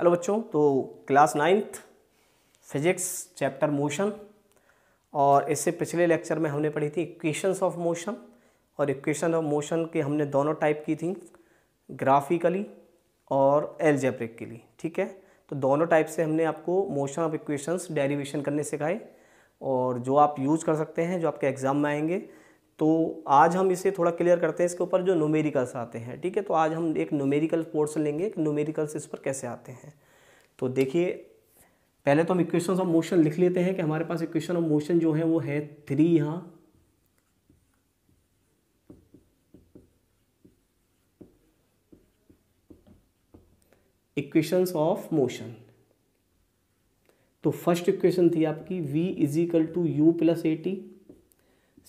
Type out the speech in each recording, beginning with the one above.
hello बच्चों तो class ninth physics chapter motion और इससे पिछले लेक्चर में हमने पढ़ी थी इक्वेशंस ऑफ मोशन और इक्वेशन ऑफ मोशन के हमने दोनों टाइप की थी ग्राफिकली और के लिए ठीक है तो दोनों टाइप से हमने आपको मोशन ऑफ इक्वेशंस डेरिवेशन करने सिखाए और जो आप यूज़ कर सकते हैं जो आपके एग्ज़ाम में आएंगे तो आज हम इसे थोड़ा क्लियर करते हैं इसके ऊपर जो नोमेरिकल्स आते हैं ठीक है तो आज हम एक नोमेरिकल पोर्शन लेंगे कि नोमेरिकल्स इस पर कैसे आते हैं तो देखिए पहले तो हम इक्वेशन ऑफ मोशन लिख लेते हैं कि हमारे पास इक्वेशन ऑफ मोशन जो है वो है थ्री यहाँ इक्वेशंस ऑफ मोशन तो फर्स्ट इक्वेशन थी आपकी v is equal to u plus a t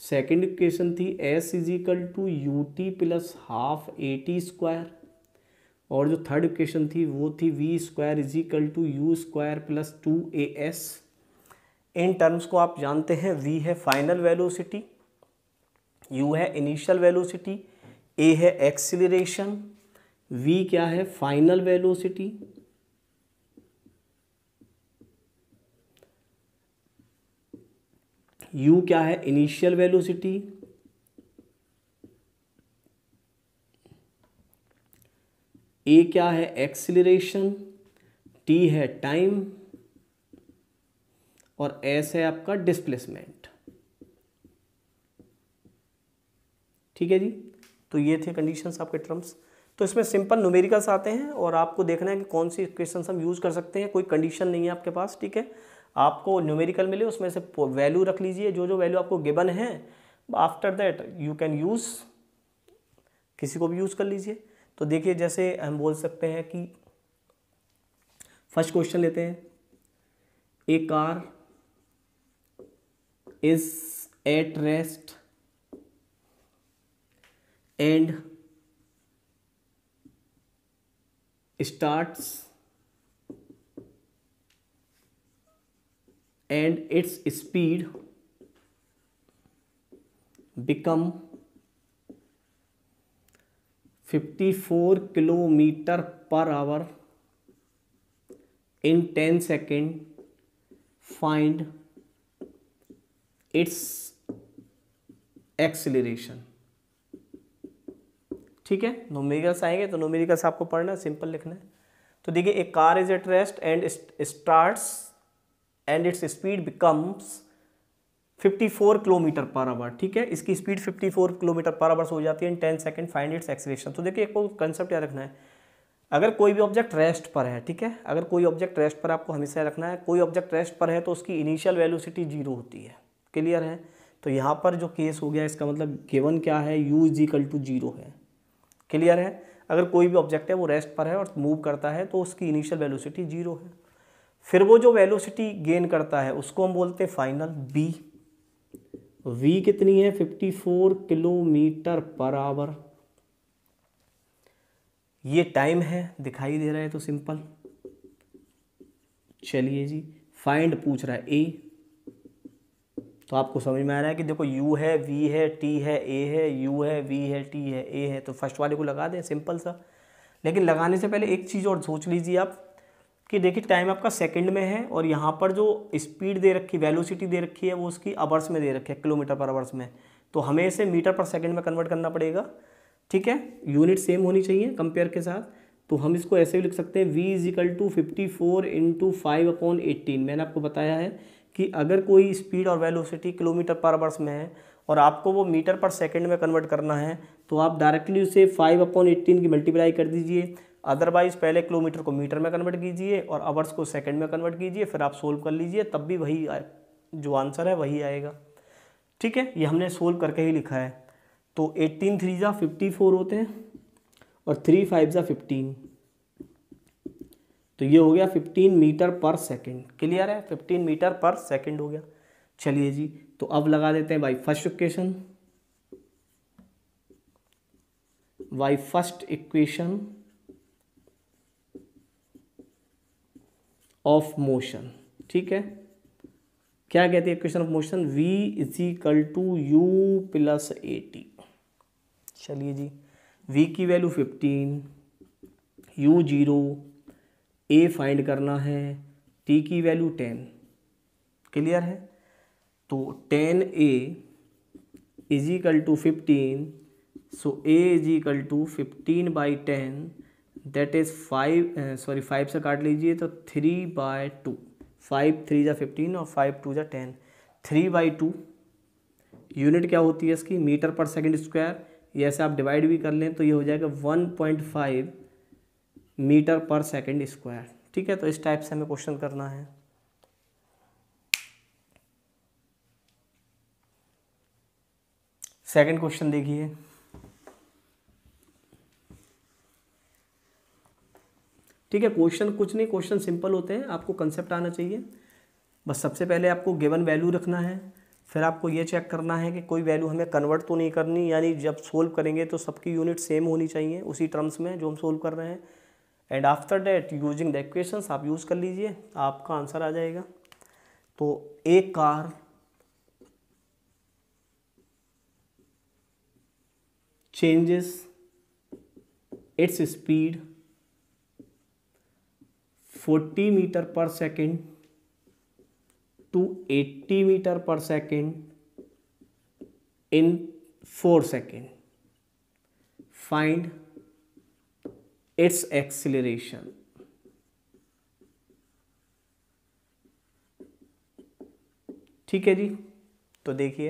second equation थी s is equal to u t plus half a t square और जो थर्ड इक्वेशन थी वो थी v square is equal to u square plus two a s in terms को आप जानते हैं वी है फाइनल वेलोसिटी यू है इनिशियल वेलोसिटी ए है एक्सिलेशन वी क्या है फाइनल वेलोसिटी u क्या है इनिशियल वेलोसिटी ए क्या है एक्सिलेशन टी है टाइम और एस है आपका डिस्प्लेसमेंट ठीक है जी तो ये थे कंडीशंस आपके टर्म्स तो इसमें सिंपल न्यूमेरिकल्स आते हैं और आपको देखना है कि कौन सी इक्वेशंस हम यूज़ कर सकते हैं कोई कंडीशन नहीं है आपके पास ठीक है आपको न्यूमेरिकल मिले उसमें से वैल्यू रख लीजिए जो जो वैल्यू आपको गिवन है after that you can use किसी को भी यूज़ कर लीजिए तो देखिए जैसे हम बोल सकते हैं कि फर्स्ट क्वेश्चन लेते हैं a car is at rest and starts and its speed become 54 kilometer per hour in 10 second find its acceleration ठीक है नोमेरिकल्स आएंगे तो नोमेरिकल्स आपको पढ़ना है सिंपल लिखना है तो देखिए a car is at rest and starts and its speed becomes 54 kilometre per hour ठीक है इसकी स्पीड 54 किलोमीटर पर आवर्स हो जाती है in 10 second find its acceleration तो देखिए एक कंसेप्ट याद रखना है अगर कोई भी ऑब्जेक्ट रेस्ट पर है ठीक है अगर कोई ऑब्जेक्ट रेस्ट पर आपको हमेशा रखना है कोई ऑब्जेक्ट रेस्ट पर है तो उसकी इनिशियल वैल्यूसिटी जीरो होती है क्लियर है तो यहाँ पर जो केस हो गया इसका मतलब केवन क्या है u is equal to zero है क्लियर है अगर कोई भी ऑब्जेक्ट है वो रेस्ट पर है और मूव करता है तो उसकी इनिशियल वैल्यूसिटी जीरो है फिर वो जो वेलोसिटी गेन करता है उसको हम बोलते हैं फाइनल बी वी कितनी है 54 किलोमीटर पर आवर ये टाइम है दिखाई दे रहा है तो सिंपल चलिए जी फाइंड पूछ रहा है ए तो आपको समझ में आ रहा है कि देखो यू है वी है टी है ए है यू है वी है टी है ए है तो फर्स्ट वाले को लगा दें सिंपल सा लेकिन लगाने से पहले एक चीज़ और सोच लीजिए आप कि देखिए टाइम आपका सेकंड में है और यहाँ पर जो स्पीड दे रखी वेलोसिटी दे रखी है वो उसकी अवर्स में दे रखी है किलोमीटर पर अवर्स में तो हमें इसे मीटर पर सेकंड में कन्वर्ट करना पड़ेगा ठीक है यूनिट सेम होनी चाहिए कंपेयर के साथ तो हम इसको ऐसे भी लिख सकते हैं v is to fifty four into five upon eighteen मैंने आपको बताया है कि अगर कोई स्पीड और वेलोसिटी किलोमीटर पर आवर्स में है और आपको वो मीटर पर सेकंड में कन्वर्ट करना है तो आप डायरेक्टली उसे फाइव अपॉन एट्टीन की मल्टीप्लाई कर दीजिए अदरवाइज पहले किलोमीटर को मीटर में कन्वर्ट कीजिए और आवर्स को सेकंड में कन्वर्ट कीजिए फिर आप सोल्व कर लीजिए तब भी वही जो आंसर है वही आएगा ठीक है ये हमने सोल्व करके ही लिखा है तो एट्टीन थ्री ज़ा फिफ्टी फोर होते हैं और थ्री फाइव ज़ा फिफ्टीन तो ये हो गया fifteen metre per second clear है फिफ्टीन मीटर पर सेकेंड हो गया चलिए जी तो अब लगा देते हैं भाई first equation by first equation of motion ठीक है क्या कहती है equation of motion v is equal to u plus a t चलिए जी v की value fifteen u zero a find करना है t की वैल्यू टेन क्लियर है तो ten a is equal to fifteen so a is equal to fifteen by ten that is five sorry five से काट लीजिए तो three by to five three जा फिफ्टीन और फाइव टू जा ten three by two unit क्या होती है इसकी मीटर पर सेकेंड स्क्वायर ऐसे आप डिवाइड भी कर लें तो ये हो जाएगा one point five metre per second square ठीक है तो इस टाइप से हमें क्वेश्चन करना है सेकंड क्वेश्चन देखिए ठीक है क्वेश्चन कुछ नहीं क्वेश्चन सिंपल होते हैं आपको कंसेप्ट आना चाहिए बस सबसे पहले आपको गिवन वैल्यू रखना है फिर आपको ये चेक करना है कि कोई वैल्यू हमें कन्वर्ट तो नहीं करनी यानी जब सोल्व करेंगे तो सबकी यूनिट सेम होनी चाहिए उसी टर्म्स में जो हम सोल्व कर रहे हैं and after that using the equation आप यूज़ कर लीजिए आपका आंसर आ जाएगा तो एक car changes its speed 40 metre per second to 80 metre per second in 4 second find its acceleration ठीक है जी तो देखिए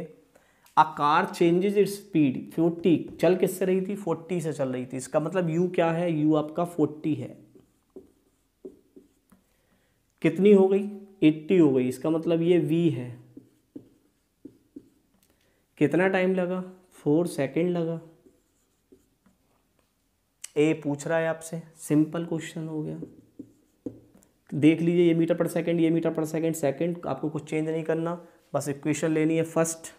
a car changes it speed 40 चल किससे रही थी 40 से चल रही थी इसका मतलब u क्या है u आपका 40 है कितनी हो गई एट्टी हो गई इसका मतलब ये वी है कितना टाइम लगा फोर सेकेंड लगा ए पूछ रहा है आपसे सिंपल क्वेश्चन हो गया देख लीजिए ये मीटर पर सेकेंड ये मीटर पर सेकेंड सेकेंड आपको कुछ चेंज नहीं करना बस इक्वेशन लेनी है फर्स्ट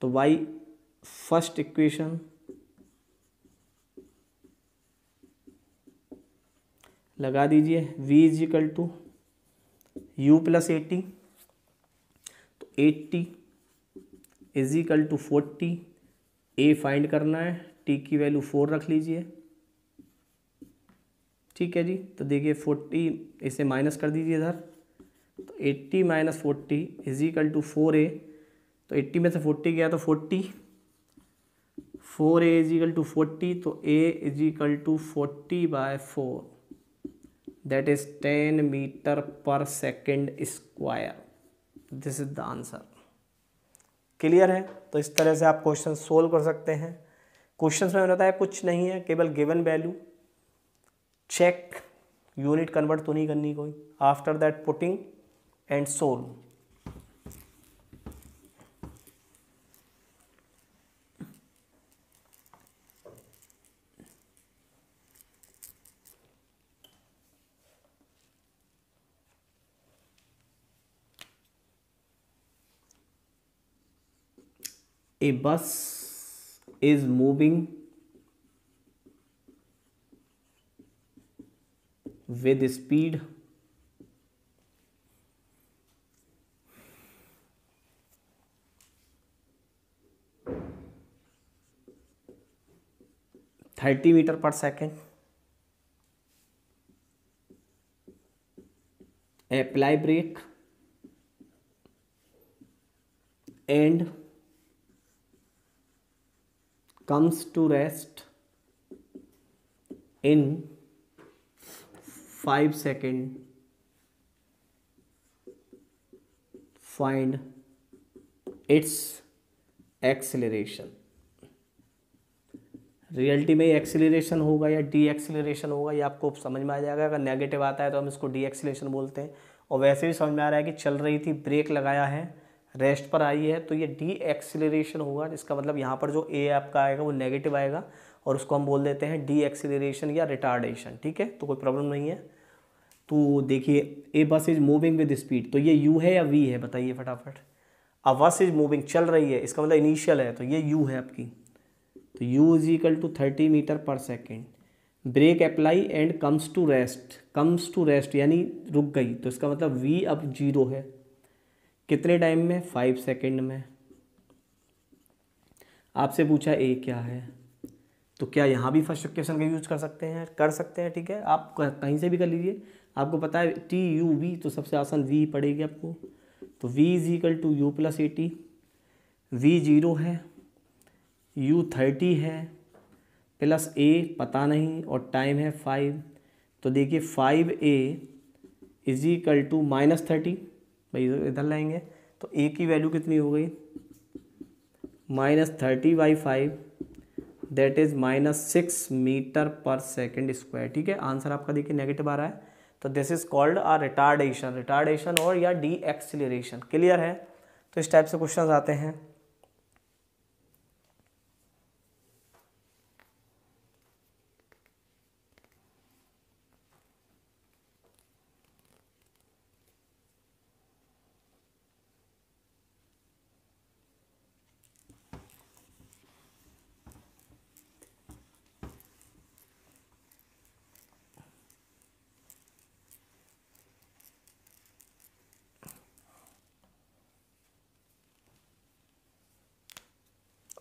तो वाई फर्स्ट इक्वेशन लगा दीजिए v is equal to u plus a t तो eighty is equal to forty a find करना है टी की वैल्यू फोर रख लीजिए ठीक है जी तो देखिए फोर्टी इसे माइनस कर दीजिए इधर तो eighty minus forty is equal to four a तो एट्टी में से फोर्टी गया तो forty four a is equal to forty तो a is equal to forty by four that is ten metre per second square this is the answer clear है तो इस तरह से आप क्वेश्चन सोल्व कर सकते हैं क्वेश्चन में रहता है कुछ नहीं है केवल given value check unit convert तो नहीं करनी कोई after that putting and solve a bus is moving with speed thirty metre per second apply brake and comes to rest in 5 second find its acceleration reality में acceleration होगा या D acceleration होगा ये आपको समझ में आ जाएगा अगर नेगेटिव आता है तो हम इसको डी एक्सीलरेशन बोलते हैं और वैसे भी समझ में आ रहा है कि चल रही थी ब्रेक लगाया है रेस्ट पर आई है तो ये डी एक्सीलरेशन होगा जिसका मतलब यहाँ पर जो ए आपका आएगा वो नेगेटिव आएगा और उसको हम बोल देते हैं डी एक्सीलरेशन या रिटार्डेशन ठीक है तो कोई प्रॉब्लम नहीं है तो देखिए ए बस इज मूविंग विद स्पीड तो ये यू है या वी है बताइए फटाफट अ बस इज मूविंग चल रही है इसका मतलब इनिशियल है तो ये यू है आपकी तो u is equal to thirty metre per second brake apply and comes to rest comes to rest यानी रुक गई तो इसका मतलब वी अब जीरो है कितने टाइम में फाइव सेकेंड में आपसे पूछा ए क्या है तो क्या यहाँ भी फर्स्ट क्वेश्चन का यूज़ कर सकते हैं कर सकते हैं ठीक है आप कहीं से भी कर लीजिए आपको पता है टी यू वी तो सबसे आसान वी पड़ेगी आपको तो v is equal to u plus a t v zero है यू थर्टी है प्लस ए पता नहीं और टाइम है फाइव तो देखिए five a is equal to minus thirty भाई इधर लाएंगे तो ए की वैल्यू कितनी हो गई minus thirty by five that is minus six metre per second square ठीक है आंसर आपका देखिए नेगेटिव आ रहा है तो this is called a retardation retardation और या डी एक्सिलेशन क्लियर है तो इस टाइप से क्वेश्चन आते हैं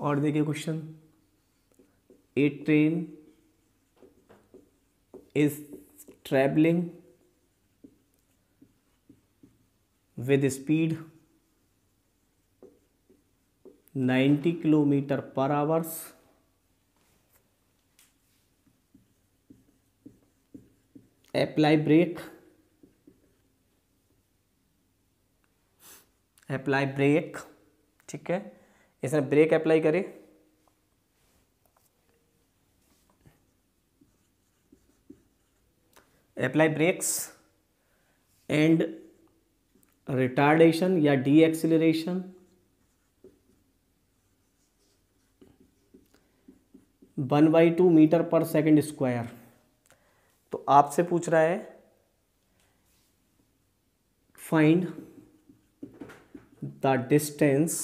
और देखिए question a train is travelling with speed 90 kilometre per hours apply brake apply brake ठीक है इसने ब्रेक अप्लाई करे अप्लाई ब्रेक्स एंड रिटार्डेशन या डी acceleration one by two metre per second square तो आपसे पूछ रहा है find the distance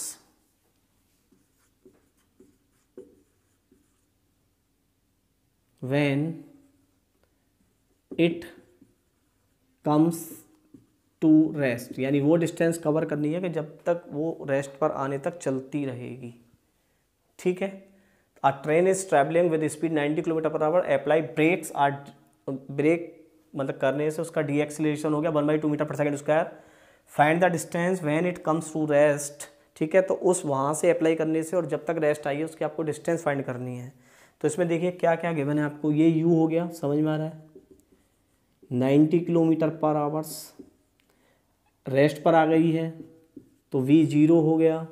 when it comes to rest यानी वो डिस्टेंस कवर करनी है कि जब तक वो रेस्ट पर आने तक चलती रहेगी ठीक है a train is travelling with speed 90 kilometre per hour apply brakes or brake मतलब करने से उसका डी हो गया one by two metre per second square find the distance when it comes to rest ठीक है तो उस वहाँ से अप्लाई करने से और जब तक रेस्ट आई है उसकी आपको डिस्टेंस फाइंड करनी है तो इसमें देखिए क्या क्या गिवन है आपको ये यू हो गया समझ में आ रहा है ninety kilometre per hours rest पर आ गई है तो वी जीरो हो गया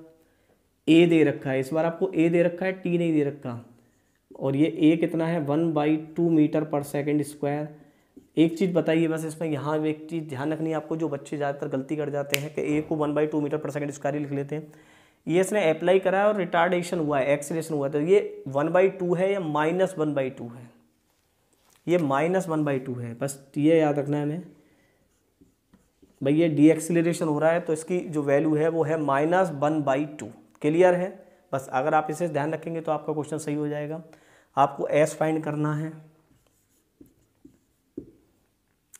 ए दे रखा है इस बार आपको ए दे रखा है टी नहीं दे रखा और ये ए कितना है one by two metre per second square एक चीज़ बताइए बस इसमें यहाँ एक चीज़ ध्यान रखनी है आपको जो बच्चे ज़्यादातर गलती कर जाते हैं कि ए को one by two metre per second square ही लिख लेते हैं ये इसने अप्लाई करा और रिटार्डेशन हुआ है एक्सीलेशन हुआ तो ये वन बाई टू है या माइनस वन बाई टू है ये माइनस वन बाई टू है बस ये याद रखना है हमें भाई ये डी हो रहा है तो इसकी जो वैल्यू है वो है minus one by two clear है बस अगर आप इसे ध्यान रखेंगे तो आपका क्वेश्चन सही हो जाएगा आपको एस फाइंड करना है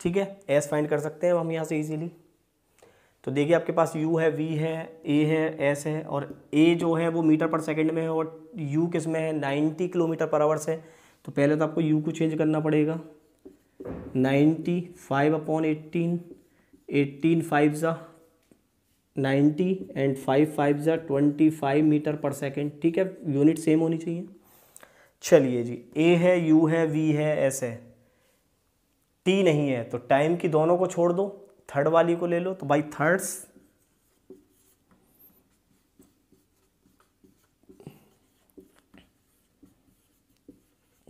ठीक है एस फाइंड कर सकते हैं हम यहाँ से ईजीली तो देखिए आपके पास u है v है a है s है और a जो है वो मीटर पर सेकंड में है और u किस में है 90 किलोमीटर पर आवर से तो पहले तो आपको u को चेंज करना पड़ेगा 95 five upon eighteen eighteen five ज़ा नाइन्टी एंड फाइव फाइव ज़ा twenty five metre per second ठीक है यूनिट सेम होनी चाहिए चलिए जी ए है यू है वी है एस है टी नहीं है तो टाइम की दोनों को छोड़ दो थर्ड वाली को ले लो तो बाई थर्ड्स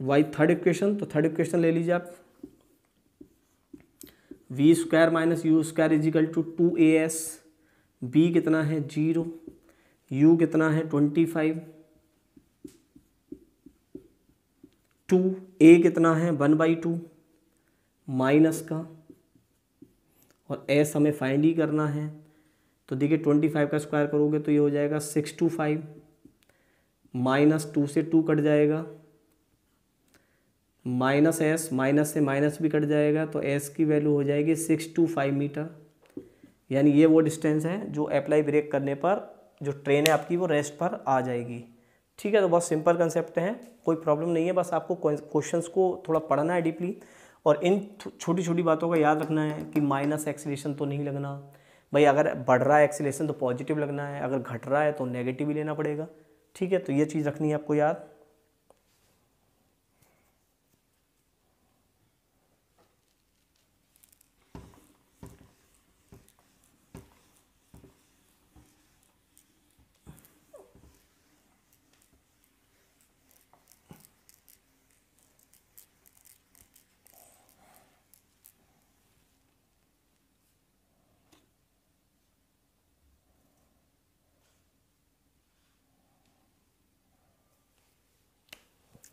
वाई थर्ड इक्वेशन तो थर्ड इक्वेशन ले लीजिए आप v square minus u square is equal to two a s b कितना है जीरो यू कितना है ट्वेंटी फाइव टू ए कितना है वन बाई टू माइनस का और एस हमें फाइंड ही करना है तो देखिए ट्वेंटी फाइव का स्क्वायर करोगे तो ये हो जाएगा six two five minus two से टू कट जाएगा माइनस एस माइनस से माइनस भी कट जाएगा तो एस की वैल्यू हो जाएगी सिक्स टू फाइव मीटर यानी ये वो डिस्टेंस है जो अप्लाई ब्रेक करने पर जो ट्रेन है आपकी वो रेस्ट पर आ जाएगी ठीक है तो बहुत सिंपल कंसेप्ट है कोई प्रॉब्लम नहीं है बस आपको क्वेश्चंस को थोड़ा पढ़ना है डीपली और इन छोटी छोटी बातों का याद रखना है कि माइनस एक्सीलेशन तो नहीं लगना भाई अगर बढ़ रहा है एक्सीलेशन तो पॉजिटिव लगना है अगर घट रहा है तो नेगेटिव ही लेना पड़ेगा ठीक है तो ये चीज़ रखनी है आपको याद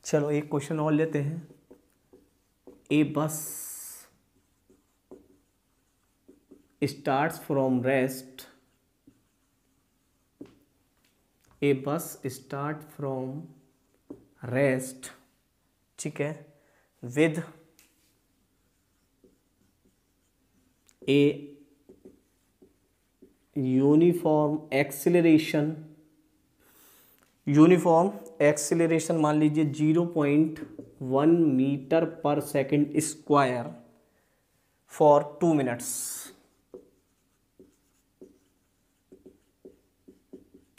चलो एक क्वेश्चन और लेते हैं ए बस स्टार्ट फ्रॉम रेस्ट ए बस स्टार्ट फ्रॉम रेस्ट ठीक है with a uniform acceleration uniform acceleration मान लीजिए zero point one metre per second square for two minutes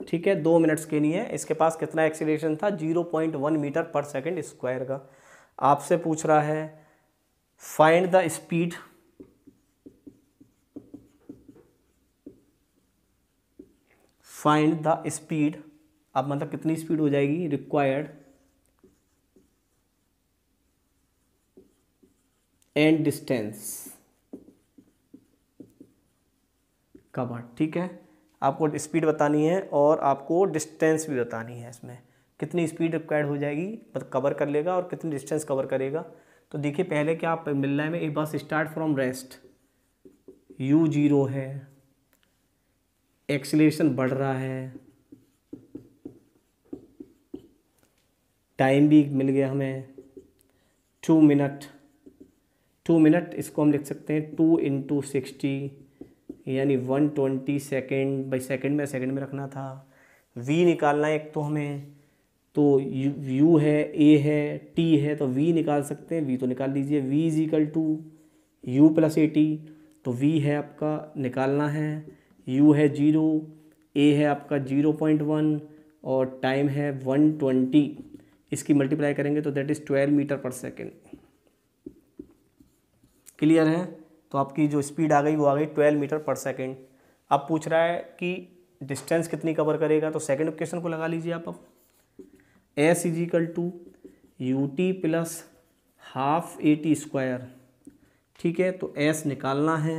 ठीक है दो मिनट्स के लिए इसके पास कितना एक्सीलेशन था zero point one metre per second square का आपसे पूछ रहा है find the speed find the speed अब मतलब कितनी स्पीड हो जाएगी रिक्वायर्ड एंड डिस्टेंस कवर ठीक है आपको स्पीड बतानी है और आपको डिस्टेंस भी बतानी है इसमें कितनी स्पीड रिक्वायर्ड हो जाएगी मतलब कवर कर लेगा और कितनी डिस्टेंस कवर करेगा तो देखिए पहले क्या आप मिलना है में एक bus start from rest u zero है एक्सीलेशन बढ़ रहा है टाइम भी मिल गया हमें टू मिनट टू मिनट इसको हम लिख सकते हैं टू इंटू सिक्सटी यानी one twenty second by second में सेकेंड में रखना था वी निकालना है एक तो हमें तो यू, है ए है टी है तो वी निकाल सकते हैं वी तो निकाल लीजिए v is equal to u plus a t तो वी है आपका निकालना है यू है जीरो ए है आपका जीरो पॉइंट वन और टाइम है वन ट्वेंटी इसकी मल्टीप्लाई करेंगे तो that is twelve metre per second clear है तो आपकी जो स्पीड आ गई वो आ गई ट्वेल्व मीटर पर सेकेंड अब पूछ रहा है कि डिस्टेंस कितनी कवर करेगा तो सेकेंड क्वेश्चन को लगा लीजिए आप अब s is equal to u t plus half a t square ठीक है तो एस निकालना है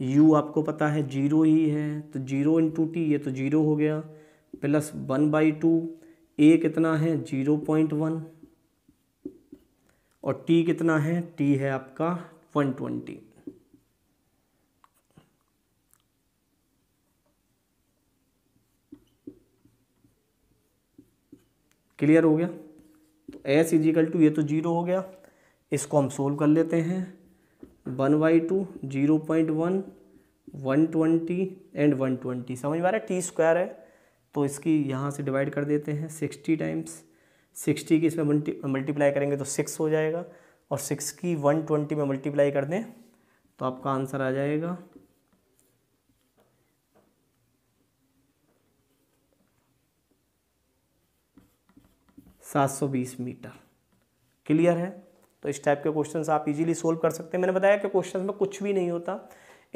यू आपको पता है जीरो ही है तो जीरो इंटू टी ये तो जीरो हो गया plus one by two a कितना है जीरो पॉइंट वन और टी कितना है टी है आपका वन ट्वेंटी क्लियर हो गया तो एस इजिकल टू ये तो जीरो हो गया इसको हम सोल्व कर लेते हैं one by two zero point one one twenty and one twenty समझ में आ रहा है टी स्क्वायर है तो इसकी यहाँ से डिवाइड कर देते हैं सिक्सटी टाइम्स सिक्सटी की इसमें मल्टीप्लाई करेंगे तो सिक्स हो जाएगा और सिक्स की वन ट्वेंटी में मल्टीप्लाई कर दें तो आपका आंसर आ जाएगा सात सौ बीस मीटर क्लियर है तो इस टाइप के क्वेश्चंस आप इजीली सोल्व कर सकते हैं मैंने बताया कि क्वेश्चन में कुछ भी नहीं होता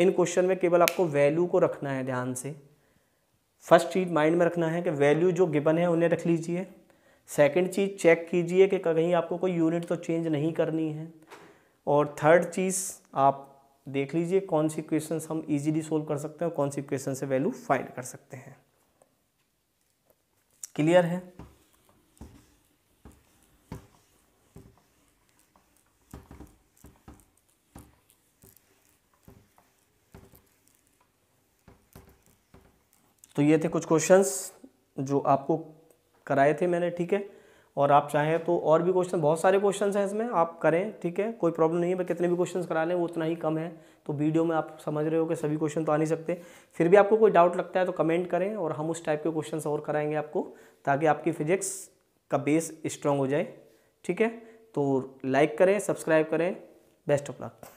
इन क्वेश्चन में केवल आपको वैल्यू को रखना है ध्यान से फर्स्ट चीज़ माइंड में रखना है कि वैल्यू जो गिबन है उन्हें रख लीजिए सेकंड चीज़ चेक कीजिए कि कहीं आपको कोई यूनिट तो चेंज नहीं करनी है और थर्ड चीज़ आप देख लीजिए कौन सी क्वेश्चन हम इजीली सोल्व कर सकते हैं और कौन सी क्वेश्चन से वैल्यू फाइंड कर सकते हैं क्लियर है तो ये थे कुछ क्वेश्चंस जो आपको कराए थे मैंने ठीक है और आप चाहें तो और भी क्वेश्चन बहुत सारे क्वेश्चन हैं इसमें आप करें ठीक है कोई प्रॉब्लम नहीं है मैं कितने भी क्वेश्चन करा लें वो उतना ही कम है तो वीडियो में आप समझ रहे हो कि सभी क्वेश्चन तो आ नहीं सकते फिर भी आपको कोई डाउट लगता है तो कमेंट करें और हम उस टाइप के क्वेश्चन और कराएंगे आपको ताकि आपकी फिजिक्स का बेस स्ट्रांग हो जाए ठीक है तो लाइक करें सब्सक्राइब करें बेस्ट ऑफ लक